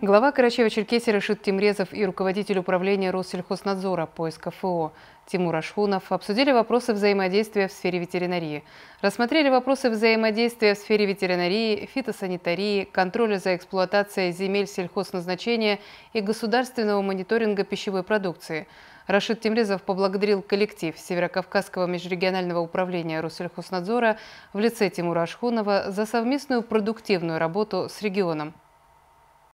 Глава Карачаева-Черкесии Рашид Тимрезов и руководитель управления Россельхознадзора по СКФО Тимур Ашхунов обсудили вопросы взаимодействия в сфере ветеринарии. Рассмотрели вопросы взаимодействия в сфере ветеринарии, фитосанитарии, контроля за эксплуатацией земель сельхозназначения и государственного мониторинга пищевой продукции. Рашид Тимрезов поблагодарил коллектив Северокавказского межрегионального управления Россельхознадзора в лице Тимура Ашхунова за совместную продуктивную работу с регионом.